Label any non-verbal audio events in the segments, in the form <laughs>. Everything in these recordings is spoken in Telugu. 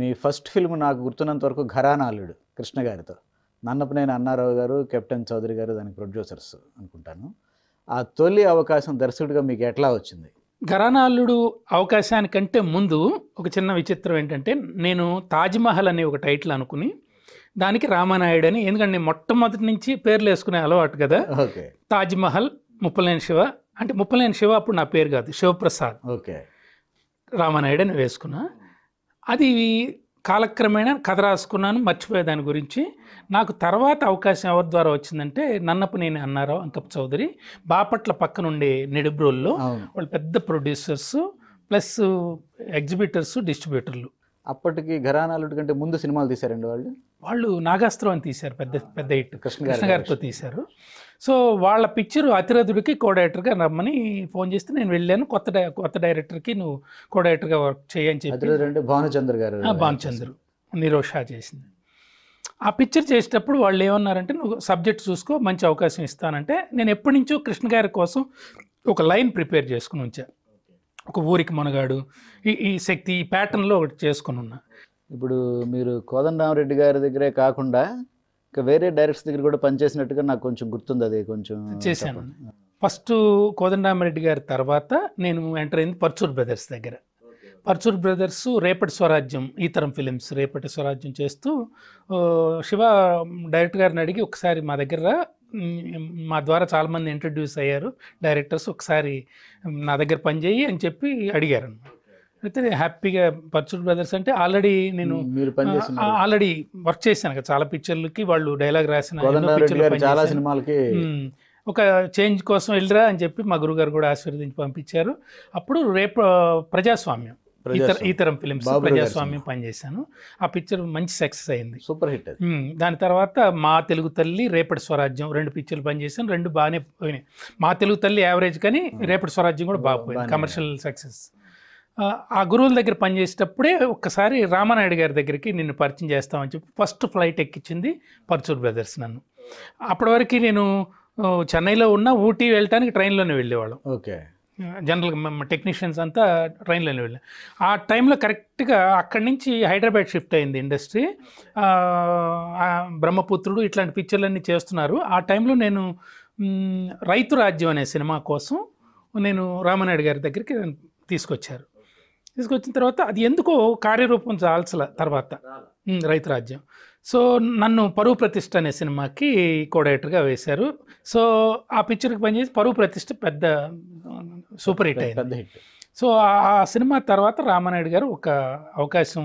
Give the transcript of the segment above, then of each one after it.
మీ ఫస్ట్ ఫిల్మ్ నాకు గుర్తున్నంత వరకు ఘరానాలుడు కృష్ణ గారితో నన్నపనేని అన్నారావు గారు కెప్టెన్ చౌదరి గారు దానికి ప్రొడ్యూసర్స్ అనుకుంటాను ఆ తొలి అవకాశం దర్శకుడిగా మీకు ఎట్లా వచ్చింది ఘరానాల్లుడు అవకాశానికంటే ముందు ఒక చిన్న విచిత్రం ఏంటంటే నేను తాజ్మహల్ అనే ఒక టైటిల్ అనుకుని దానికి రామానాయుడు అని ఎందుకంటే నేను మొట్టమొదటి నుంచి పేర్లు వేసుకునే అలవాటు కదా ఓకే తాజ్మహల్ ముప్పలేని శివ అంటే ముప్పలేని శివ అప్పుడు నా పేరు కాదు శివప్రసాద్ ఓకే రామానాయుడు అని వేసుకున్నా అది కాలక్రమేణా కథ రాసుకున్నాను మర్చిపోయే దాని గురించి నాకు తర్వాత అవకాశం ఎవరి ద్వారా వచ్చిందంటే నన్నపు నేను అన్నారావు అంకప్ చౌదరి బాపట్ల పక్కనుండే నిడుబ్రోల్లో వాళ్ళు పెద్ద ప్రొడ్యూసర్స్ ప్లస్ ఎగ్జిబిటర్స్ డిస్ట్రిబ్యూటర్లు అప్పటికి ఘరానాలుటి కంటే ముందు సినిమాలు తీశారండి వాళ్ళు వాళ్ళు నాగాస్త్రం అని తీశారు పెద్ద పెద్ద హిట్ కృష్ణ కృష్ణ గారితో తీశారు సో వాళ్ళ పిక్చర్ అతిరథుడికి కో డైరెక్టర్గా రమ్మని ఫోన్ చేస్తే నేను వెళ్ళాను కొత్త డై కొత్త డైరెక్టర్కి నువ్వు కో డైరెక్టర్గా వర్క్ చేయని చెప్పి అంటే భానుచంద్ర గారు భానుచంద్ర నిరోషా చేసింది ఆ పిక్చర్ చేసేటప్పుడు వాళ్ళు ఏమన్నారంటే నువ్వు సబ్జెక్ట్ చూసుకో మంచి అవకాశం ఇస్తానంటే నేను ఎప్పటి నుంచో కృష్ణ గారి కోసం ఒక లైన్ ప్రిపేర్ చేసుకుని ఉంచాను ఒక ఊరికి మనగాడు ఈ ఈ శక్తి ఈ ప్యాటర్న్లో ఒకటి చేసుకుని ఉన్నా ఇప్పుడు మీరు కోదండరామరెడ్డి గారి దగ్గరే కాకుండా ఇంకా వేరే డైరెక్టర్స్ దగ్గర కూడా పనిచేసినట్టుగా నాకు కొంచెం గుర్తుంది అది కొంచెం చేశాను ఫస్ట్ కోదండరామరెడ్డి గారి తర్వాత నేను ఎంటర్ అయింది పర్చూర్ బ్రదర్స్ దగ్గర పర్చూర్ బ్రదర్స్ రేపటి స్వరాజ్యం ఈ తరం ఫిలిమ్స్ రేపటి స్వరాజ్యం చేస్తూ శివ డైరెక్టర్ గారిని అడిగి ఒకసారి మా దగ్గర మా ద్వారా చాలామంది ఇంట్రడ్యూస్ అయ్యారు డైరెక్టర్స్ ఒకసారి నా దగ్గర పనిచేయి అని చెప్పి అడిగారు అయితే హ్యాపీగా పర్చూర్ బ్రదర్స్ అంటే ఆల్రెడీ నేను ఆల్రెడీ వర్క్ చేశాను కదా చాలా పిక్చర్లకి వాళ్ళు డైలాగ్ రాసిన చాలా సినిమాలకి ఒక చేంజ్ కోసం వెళ్ళరా అని చెప్పి మా గురుగారు కూడా ఆశీర్వదించి పంపించారు అప్పుడు రేపు ప్రజాస్వామ్యం ఇతర ఇతరం ఫిలిమ్స్ ప్రజాస్వామ్యం పనిచేశాను ఆ పిక్చర్ మంచి సక్సెస్ అయింది సూపర్ హిట్ దాని తర్వాత మా తెలుగు తల్లి రేపటి స్వరాజ్యం రెండు పిక్చర్లు పనిచేశాను రెండు బాగానే పోయినాయి మా తెలుగు తల్లి యావరేజ్ కానీ రేపటి స్వరాజ్యం కూడా బాగా కమర్షియల్ సక్సెస్ ఆ గురువుల దగ్గర పనిచేసేటప్పుడే ఒక్కసారి రామానాయుడు గారి దగ్గరికి నిన్ను పరిచయం చేస్తామని చెప్పి ఫస్ట్ ఫ్లైట్ ఎక్కించింది పర్చూర్ బ్రదర్స్ నన్ను అప్పటి వరకు నేను చెన్నైలో ఉన్న ఊటీ వెళ్ళటానికి ట్రైన్లోనే వెళ్ళేవాళ్ళం ఓకే జనరల్ టెక్నీషియన్స్ అంతా ట్రైన్లో వెళ్ళాం ఆ టైంలో కరెక్ట్గా అక్కడి నుంచి హైదరాబాద్ షిఫ్ట్ అయింది ఇండస్ట్రీ బ్రహ్మపుత్రుడు ఇట్లాంటి పిక్చర్లన్నీ చేస్తున్నారు ఆ టైంలో నేను రైతు రాజ్యం అనే సినిమా కోసం నేను రామనాయుడు గారి దగ్గరికి తీసుకొచ్చారు తీసుకొచ్చిన తర్వాత అది ఎందుకో కార్యరూపం చాల్చల తర్వాత రైతు రాజ్యం సో నన్ను పరువు ప్రతిష్ట అనే సినిమాకి కోడేటర్గా వేశారు సో ఆ పిక్చర్కి పనిచేసి పరువు ప్రతిష్ఠ పెద్ద సూపర్ హిట్ అయింది సో ఆ సినిమా తర్వాత రామానాయుడు గారు ఒక అవకాశం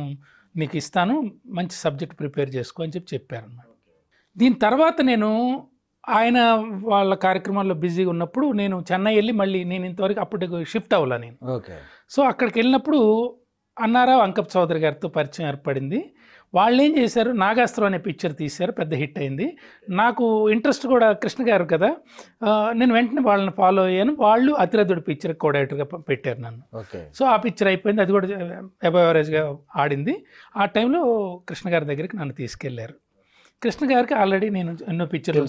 నీకు ఇస్తాను మంచి సబ్జెక్ట్ ప్రిపేర్ చేసుకో అని చెప్పి అన్నమాట దీని తర్వాత నేను ఆయన వాళ్ళ కార్యక్రమాల్లో బిజీగా ఉన్నప్పుడు నేను చెన్నై వెళ్ళి మళ్ళీ నేను ఇంతవరకు అప్పటికి షిఫ్ట్ అవ్వాలా నేను సో అక్కడికి వెళ్ళినప్పుడు అన్నారావు అంకప్ చౌదరి గారితో పరిచయం ఏర్పడింది వాళ్ళు ఏం చేశారు నాగాస్త్రం అనే పిక్చర్ తీశారు పెద్ద హిట్ అయింది నాకు ఇంట్రెస్ట్ కూడా కృష్ణ గారు కదా నేను వెంటనే వాళ్ళని ఫాలో అయ్యాను వాళ్ళు అతిరథుడు పిక్చర్ కోడైటర్గా పెట్టారు నన్ను సో ఆ పిక్చర్ అయిపోయింది అది కూడా అబవ్ ఆడింది ఆ టైంలో కృష్ణ గారి దగ్గరికి నన్ను తీసుకెళ్లారు కృష్ణ గారికి ఆల్రెడీ నేను ఎన్నో పిక్చర్లు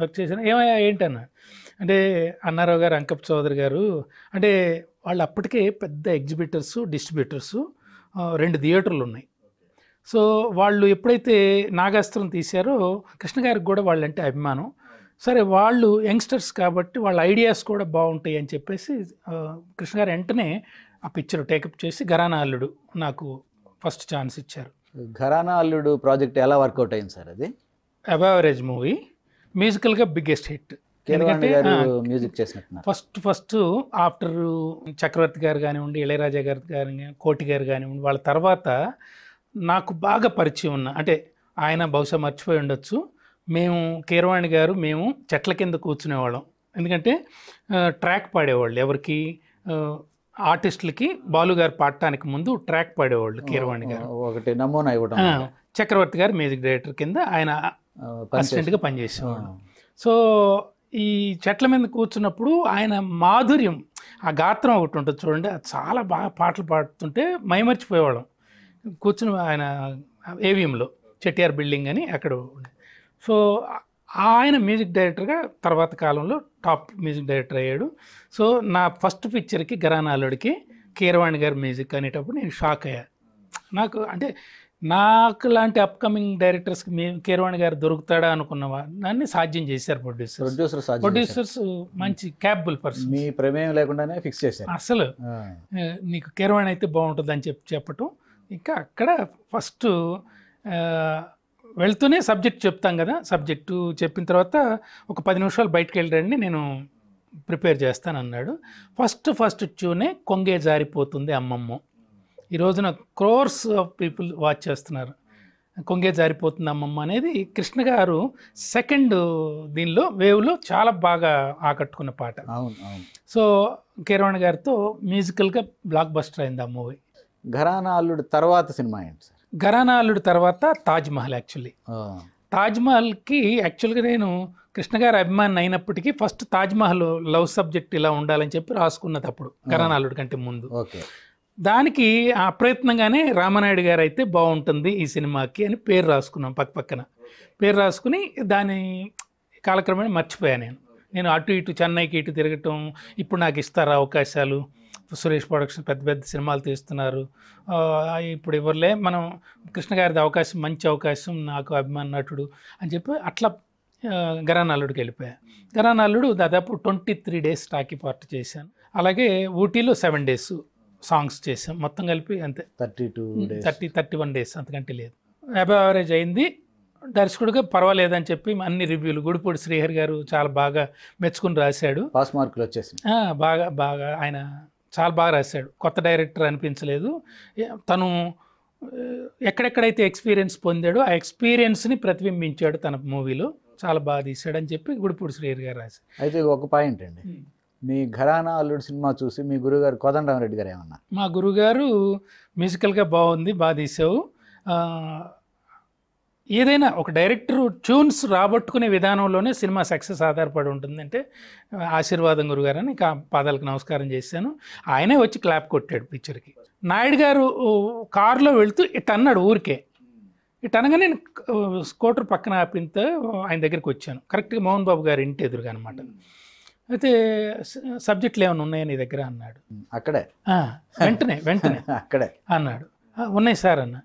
వర్క్ చేశాను ఏమయ్యా ఏంటన్నా అంటే అన్నారావు గారు అంకప్ చౌదరి గారు అంటే వాళ్ళు అప్పటికే పెద్ద ఎగ్జిబిటర్స్ డిస్ట్రిబ్యూటర్స్ రెండు థియేటర్లు ఉన్నాయి సో వాళ్ళు ఎప్పుడైతే నాగాస్త్రం తీశారో కృష్ణ గారికి కూడా వాళ్ళంటే అభిమానం సరే వాళ్ళు యంగ్స్టర్స్ కాబట్టి వాళ్ళ ఐడియాస్ కూడా బాగుంటాయి అని చెప్పేసి కృష్ణ గారు వెంటనే ఆ పిక్చర్ టేకప్ చేసి ఘరానా అల్లుడు నాకు ఫస్ట్ ఛాన్స్ ఇచ్చారు ఘరానా అల్లుడు ప్రాజెక్ట్ ఎలా వర్కౌట్ అయింది సార్ అది అబావరేజ్ మూవీ మ్యూజికల్గా biggest hit music first first after Chakravarthi garu కానివ్వండి ఇళయరాజా గారు కానీ కోటి గారు కానివ్వండి వాళ్ళ తర్వాత నాకు బాగా పరిచయం ఉన్న అంటే ఆయన బహుశా మర్చిపోయి ఉండొచ్చు మేము కీరవాణి గారు మేము చెట్ల కింద కూర్చునేవాళ్ళం ఎందుకంటే ట్రాక్ పాడేవాళ్ళు ఎవరికి ఆర్టిస్టులకి బాలుగారు పాడటానికి ముందు ట్రాక్ పాడేవాళ్ళు కీరవాణి గారు ఒకటి నమూనా ఇవ్వడం చక్రవర్తి గారు మ్యూజిక్ డైరెక్టర్ కింద ఆయన అసిస్టెంట్గా పనిచేసేవాళ్ళం సో ఈ చెట్ల మీద కూర్చున్నప్పుడు ఆయన మాధుర్యం ఆ గాత్రం ఒకటి ఉంటుంది చూడండి అది చాలా బాగా పాటలు పాడుతుంటే మైమర్చిపోయేవాళ్ళం కూర్చుని ఆయన ఏవిఎంలో చెట్టిఆర్ బిల్డింగ్ అని అక్కడ సో ఆయన మ్యూజిక్ డైరెక్టర్గా తర్వాత కాలంలో టాప్ మ్యూజిక్ డైరెక్టర్ అయ్యాడు సో నా ఫస్ట్ పిక్చర్కి గరానాలుడికి కీరవాణి గారి మ్యూజిక్ అనేటప్పుడు నేను షాక్ అయ్యా నాకు అంటే నాకు లాంటి అప్కమింగ్ డైరెక్టర్స్కి మీ కీరవాణి గారు దొరుకుతాడా అనుకున్నవా దాన్ని సాధ్యం చేశారు ప్రొడ్యూసర్ ప్రొడ్యూసర్స్ ప్రొడ్యూసర్స్ మంచి క్యాపబుల్ పర్సన్ మీ ప్రమేయం లేకుండానే ఫిక్స్ చేశారు అసలు నీకు కేరవాణి అయితే బాగుంటుంది అని చెప్పి చెప్పటం ఇంకా అక్కడ ఫస్ట్ వెళ్తూనే సబ్జెక్ట్ చెప్తాం కదా సబ్జెక్టు చెప్పిన తర్వాత ఒక పది నిమిషాలు బయటకు వెళ్ళండి నేను ప్రిపేర్ చేస్తాను అన్నాడు ఫస్ట్ ఫస్ట్ చూనే కొంగే జారిపోతుంది అమ్మమ్మ ఈ రోజున క్రోర్స్ ఆఫ్ పీపుల్ వాచ్ చేస్తున్నారు కొంగే జారిపోతుంది అమ్మమ్మ అనేది కృష్ణ గారు సెకండ్ దీనిలో వేవ్లో చాలా బాగా ఆకట్టుకున్న పాట సో కిరణ్ గారితో మ్యూజికల్గా బ్లాక్ బస్టర్ అయింది ఆ మూవీ ఘరానా అల్లుడు తర్వాత సినిమా ఏంటి సార్ ఘరానా అల్లుడు తర్వాత తాజ్ మహల్ యాక్చువల్లీ తాజ్ మహల్కి యాక్చువల్గా నేను కృష్ణ గారి అభిమాని అయినప్పటికీ first Taj Mahal love subject ఇలా ఉండాలని చెప్పి రాసుకున్నది అప్పుడు ఘరానా కంటే ముందు ఓకే దానికి ఆ ప్రయత్నంగానే రామనాయుడు గారు అయితే బాగుంటుంది ఈ సినిమాకి అని పేరు రాసుకున్నాం పక్క పక్కన పేరు రాసుకుని దాని కాలక్రమేణా మర్చిపోయాను నేను నేను అటు ఇటు చెన్నైకి ఇటు తిరగటం ఇప్పుడు నాకు ఇస్తారా అవకాశాలు సురేష్ ప్రొడక్షన్ పెద్ద పెద్ద సినిమాలు తీస్తున్నారు ఇప్పుడు ఎవరులే మనం కృష్ణ గారిది అవకాశం మంచి అవకాశం నాకు అభిమాన నటుడు అని చెప్పి అట్లా గరానాల్లుడికి వెళ్ళిపోయా గరానాల్లుడు దాదాపు twenty three days talkie part చేశాను అలాగే ఊటీలో సెవెన్ డేస్ సాంగ్స్ చేసాం మొత్తం కలిపి అంతే thirty two thirty thirty one days అంతకంటే లేదు అబవ్ యావరేజ్ అయింది దర్శకుడిగా పర్వాలేదని చెప్పి అన్ని రివ్యూలు గుడిపూడి శ్రీహరి గారు చాలా బాగా మెచ్చుకుని రాశాడు పాస్ మార్కులు వచ్చేసి బాగా బాగా ఆయన చాలా బాగా రాశాడు కొత్త డైరెక్టర్ అనిపించలేదు తను ఎక్కడెక్కడైతే ఎక్స్పీరియన్స్ పొందాడో ఆ ఎక్స్పీరియన్స్ని ప్రతిబింబించాడు తన మూవీలో చాలా బాగా తీశాడని చెప్పి గుడిపూడి శ్రీహరి గారు రాశారు అయితే ఒక పాయింట్ అండి మీ ఘరానా అల్లుడు సినిమా చూసి మీ గురుగారు కోదండరామరెడ్డి గారు ఏమన్నా మా గురుగారు మ్యూజికల్గా బాగుంది బాగా తీసావు ఏదైనా ఒక డైరెక్టర్ ట్యూన్స్ రాబట్టుకునే విధానంలోనే సినిమా సక్సెస్ ఆధారపడి ఉంటుందంటే ఆశీర్వాదం గురుగారు అని పాదాలకు నమస్కారం చేశాను ఆయనే వచ్చి క్లాప్ కొట్టాడు పిక్చర్కి నాయుడు గారు కారులో వెళ్తూ ఇట్ అన్నాడు ఊరికే ఇట్ అనగా నేను స్కూటర్ పక్కన ఆపితే ఆయన దగ్గరికి వచ్చాను కరెక్ట్గా మోహన్ బాబు గారు ఇంటి ఎదురుగా అనమాట అయితే సబ్జెక్టులు ఏమైనా ఉన్నాయా నీ దగ్గర అన్నాడు అక్కడే వెంటనే వెంటనే <laughs> అక్కడే అన్నాడు ఉన్నాయి సార్ అన్న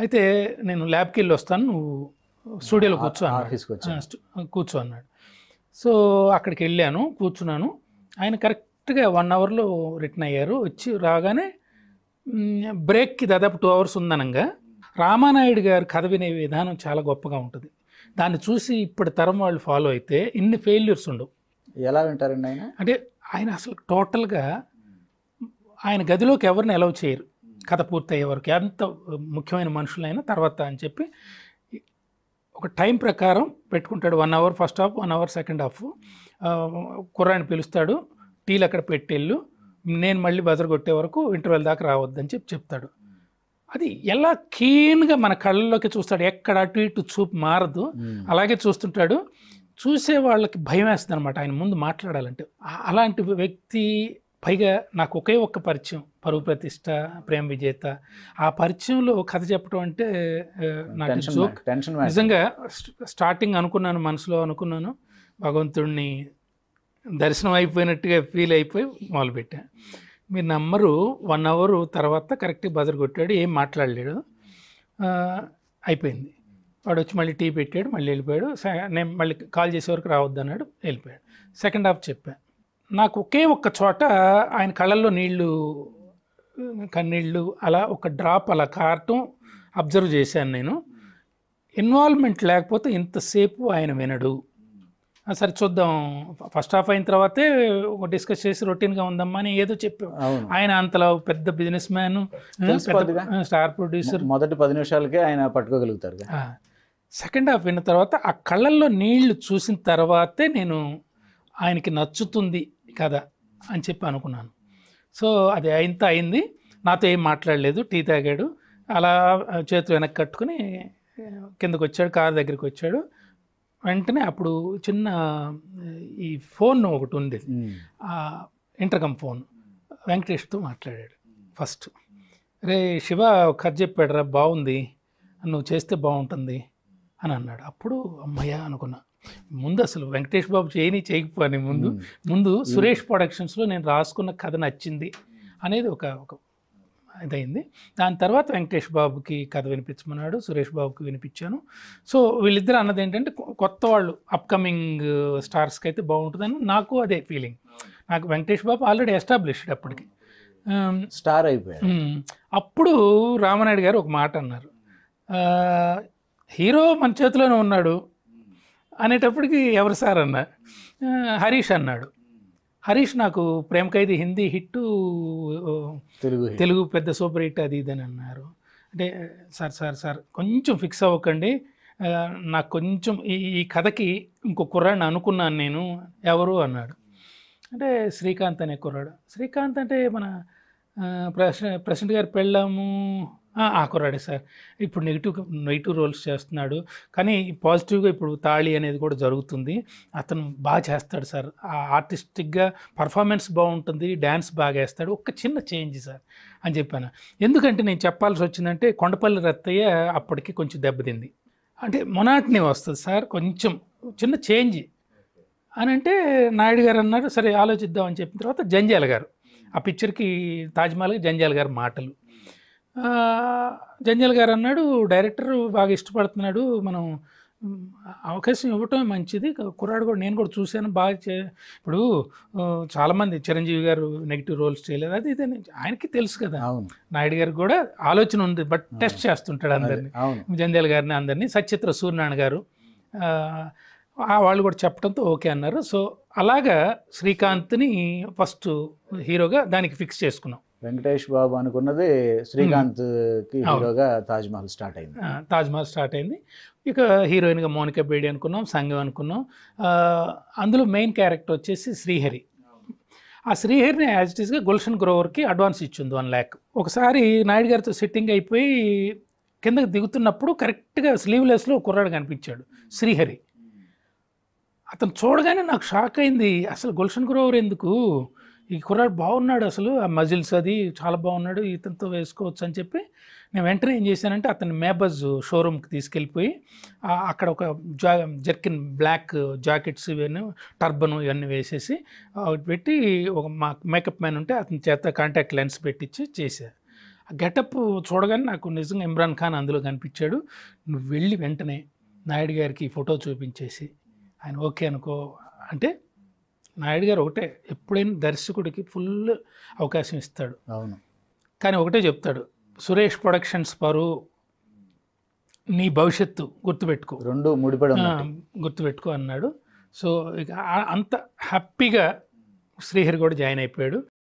అయితే నేను ల్యాబ్కి వెళ్ళి వస్తాను నువ్వు స్టూడియోలో కూర్చో అన్నాడు కూర్చో అన్నాడు సో అక్కడికి వెళ్ళాను కూర్చున్నాను ఆయన కరెక్ట్గా వన్ అవర్లో రిటర్న్ అయ్యారు వచ్చి రాగానే బ్రేక్కి దాదాపు టూ అవర్స్ ఉందనంగా రామానాయుడు గారు కథ వినే విధానం చాలా గొప్పగా ఉంటుంది దాన్ని చూసి ఇప్పటి తరం వాళ్ళు ఫాలో అయితే ఇన్ని ఫెయిల్యూర్స్ ఉండవు ఎలా వింటారండి ఆయన అంటే ఆయన అసలు టోటల్గా ఆయన గదిలోకి ఎవరిని అలౌ చేయరు కథ పూర్తయ్యే వరకు ఎంత ముఖ్యమైన మనుషులైనా తర్వాత అని చెప్పి ఒక టైం ప్రకారం పెట్టుకుంటాడు one hour first half one hour second half కుర్రాన్ని పిలుస్తాడు టీలు అక్కడ పెట్టేళ్ళు నేను మళ్ళీ బజర్ కొట్టే వరకు ఇంటర్వెల్ దాకా రావద్దని చెప్పి చెప్తాడు అది ఎలా క్లీన్గా మన కళ్ళలోకి చూస్తాడు ఎక్కడ అటు ఇటు చూపు మారదు అలాగే చూస్తుంటాడు చూసే వాళ్ళకి భయం వేస్తుంది అనమాట ఆయన ముందు మాట్లాడాలంటే అలాంటి వ్యక్తి పైగా నాకు ఒకే ఒక్క పరిచయం పరువు ప్రతిష్ట ప్రేమ విజేత ఆ పరిచయంలో కథ చెప్పడం అంటే నాకు నిజంగా స్టార్టింగ్ అనుకున్నాను మనసులో అనుకున్నాను భగవంతుడిని దర్శనం అయిపోయినట్టుగా ఫీల్ అయిపోయి మొదలుపెట్టాను మీరు నమ్మరు వన్ అవర్ తర్వాత కరెక్ట్గా బదర్ కొట్టాడు ఏం మాట్లాడలేడు అయిపోయింది వాడు వచ్చి మళ్ళీ టీ పెట్టాడు మళ్ళీ వెళ్ళిపోయాడు నేను మళ్ళీ కాల్ చేసే వరకు రావద్దు అన్నాడు వెళ్ళిపోయాడు సెకండ్ హాఫ్ చెప్పాను నాకు ఒకే ఒక్క చోట ఆయన కళ్ళల్లో నీళ్లు కన్నీళ్ళు అలా ఒక డ్రాప్ అలా కారటం అబ్జర్వ్ చేశాను నేను ఇన్వాల్వ్మెంట్ లేకపోతే ఇంతసేపు ఆయన వినడు సరే చూద్దాం ఫస్ట్ హాఫ్ అయిన తర్వాతే డిస్కస్ చేసి రొటీన్గా ఉందమ్మా అని ఏదో చెప్పాం ఆయన అంతలో పెద్ద బిజినెస్ మ్యాన్ స్టార్ ప్రొడ్యూసర్ మొదటి పది నిమిషాలకే ఆయన పట్టుకోగలుగుతారు సెకండ్ హాఫ్ విన్న తర్వాత ఆ కళ్ళల్లో నీళ్లు చూసిన తర్వాతే నేను ఆయనకి నచ్చుతుంది కదా అని చెప్పి అనుకున్నాను సో అది అయింత అయింది నాతో ఏం మాట్లాడలేదు టీ తాగాడు అలా చేతులు వెనక్కి కట్టుకుని కిందకు వచ్చాడు కారు దగ్గరికి వచ్చాడు వెంటనే అప్పుడు చిన్న ఈ ఫోన్ ఒకటి ఉంది ఇంటర్కమ్ ఫోన్ వెంకటేష్తో మాట్లాడాడు ఫస్ట్ రే శివ కథ చెప్పాడు రా బాగుంది నువ్వు చేస్తే బాగుంటుంది అని అన్నాడు అప్పుడు అమ్మయ్య అనుకున్నా ముందు అసలు వెంకటేష్ బాబు చేయని చేయకపోని ముందు ముందు సురేష్ ప్రొడక్షన్స్లో నేను రాసుకున్న కథ నచ్చింది అనేది ఒక ఒక ఇదైంది దాని తర్వాత వెంకటేష్ బాబుకి కథ వినిపించమన్నాడు సురేష్ బాబుకి వినిపించాను సో వీళ్ళిద్దరు అన్నది ఏంటంటే కొత్త వాళ్ళు అప్కమింగ్ స్టార్స్కి అయితే బాగుంటుందని నాకు అదే ఫీలింగ్ నాకు వెంకటేష్ బాబు ఆల్రెడీ ఎస్టాబ్లిష్డ్ అప్పటికి స్టార్ అయిపోయాడు అప్పుడు రామనాయుడు గారు ఒక మాట అన్నారు హీరో మన చేతిలోనే ఉన్నాడు అనేటప్పటికి ఎవరు సార్ అన్న హరీష్ అన్నాడు హరీష్ నాకు ప్రేమ ఖైదీ హిందీ హిట్ తెలుగు తెలుగు పెద్ద సూపర్ హిట్ అది అని అన్నారు అంటే సార్ సార్ సార్ కొంచెం ఫిక్స్ అవ్వకండి నాకు కొంచెం ఈ ఈ కథకి ఇంకో కుర్రాడిని అనుకున్నాను నేను ఎవరు అన్నాడు అంటే శ్రీకాంత్ అనే కుర్రాడు శ్రీకాంత్ అంటే మన ప్రెసిడెంట్ గారు పెళ్ళాము ఆకురాడు సార్ ఇప్పుడు నెగిటివ్ నెగిటివ్ రోల్స్ చేస్తున్నాడు కానీ పాజిటివ్గా ఇప్పుడు తాళి అనేది కూడా జరుగుతుంది అతను బాగా చేస్తాడు సార్ ఆర్టిస్టిక్గా పర్ఫార్మెన్స్ బాగుంటుంది డ్యాన్స్ బాగా వేస్తాడు ఒక చిన్న చేంజ్ సార్ అని చెప్పాను ఎందుకంటే నేను చెప్పాల్సి వచ్చిందంటే కొండపల్లి రత్తయ్య అప్పటికి కొంచెం దెబ్బతింది అంటే మొనాటిని వస్తుంది సార్ కొంచెం చిన్న చేంజ్ అని అంటే నాయుడు గారు అన్నారు సరే ఆలోచిద్దాం అని చెప్పిన తర్వాత జంజాల గారు ఆ పిక్చర్కి తాజ్మహల్గా జంజాల గారు మాటలు జంజల్ గారు అన్నాడు డైరెక్టర్ బాగా ఇష్టపడుతున్నాడు మనం అవకాశం ఇవ్వటం మంచిది కుర్రాడు కూడా నేను కూడా చూశాను బాగా చే ఇప్పుడు చాలామంది చిరంజీవి గారు నెగిటివ్ రోల్స్ చేయలేదు అది ఇదే ఆయనకి తెలుసు కదా నాయుడు గారికి కూడా ఆలోచన ఉంది బట్ టెస్ట్ చేస్తుంటాడు అందరినీ జంధ్యాల గారిని అందరినీ సచిత్ర సూర్యనారాయణ గారు వాళ్ళు కూడా చెప్పడంతో ఓకే అన్నారు సో అలాగా శ్రీకాంత్ని ఫస్ట్ హీరోగా దానికి ఫిక్స్ చేసుకున్నాం వెంకటేష్ బాబు అనుకున్నది కి హీరోగా తాజ్ మహల్ స్టార్ట్ అయింది తాజ్ మహల్ స్టార్ట్ అయింది ఇక హీరోయిన్గా మోనికా బేడి అనుకున్నాం సంగం అనుకున్నాం అందులో మెయిన్ క్యారెక్టర్ వచ్చేసి శ్రీహరి ఆ శ్రీహరిని యాజ్ ఇట్ ఈస్గా గుల్షన్ గ్రోవర్కి అడ్వాన్స్ ఇచ్చింది వన్ ల్యాక్ ఒకసారి నాయుడు గారితో సెట్టింగ్ అయిపోయి కిందకి దిగుతున్నప్పుడు కరెక్ట్గా స్లీవ్లెస్లో కుర్రాడు కనిపించాడు శ్రీహరి అతను చూడగానే నాకు షాక్ అయింది అసలు గుల్షన్ గ్రోవర్ ఎందుకు ఈ కుర్రాడు బాగున్నాడు అసలు ఆ మజిల్స్ అది చాలా బాగున్నాడు ఇతనితో వేసుకోవచ్చు అని చెప్పి నేను వెంటనే ఏం చేశానంటే అతని మేబజ్ షోరూమ్కి తీసుకెళ్ళిపోయి అక్కడ ఒక జా జర్కిన్ బ్లాక్ జాకెట్స్ ఇవన్నీ టర్బన్ ఇవన్నీ వేసేసి పెట్టి ఒక మా మేకప్ మ్యాన్ ఉంటే అతని చేత కాంటాక్ట్ లెన్స్ పెట్టించి చేశాను ఆ గెటప్ చూడగానే నాకు నిజంగా ఇమ్రాన్ ఖాన్ అందులో కనిపించాడు నువ్వు వెళ్ళి వెంటనే నాయుడు గారికి ఫోటో చూపించేసి ఆయన ఓకే అనుకో అంటే నాయుడు గారు ఒకటే ఎప్పుడైనా దర్శకుడికి ఫుల్ అవకాశం ఇస్తాడు అవును కానీ ఒకటే చెప్తాడు సురేష్ ప్రొడక్షన్స్ పరు నీ భవిష్యత్తు గుర్తుపెట్టుకో రెండు ముడిపడ గుర్తుపెట్టుకో అన్నాడు సో ఇక అంత హ్యాపీగా శ్రీహరి కూడా జాయిన్ అయిపోయాడు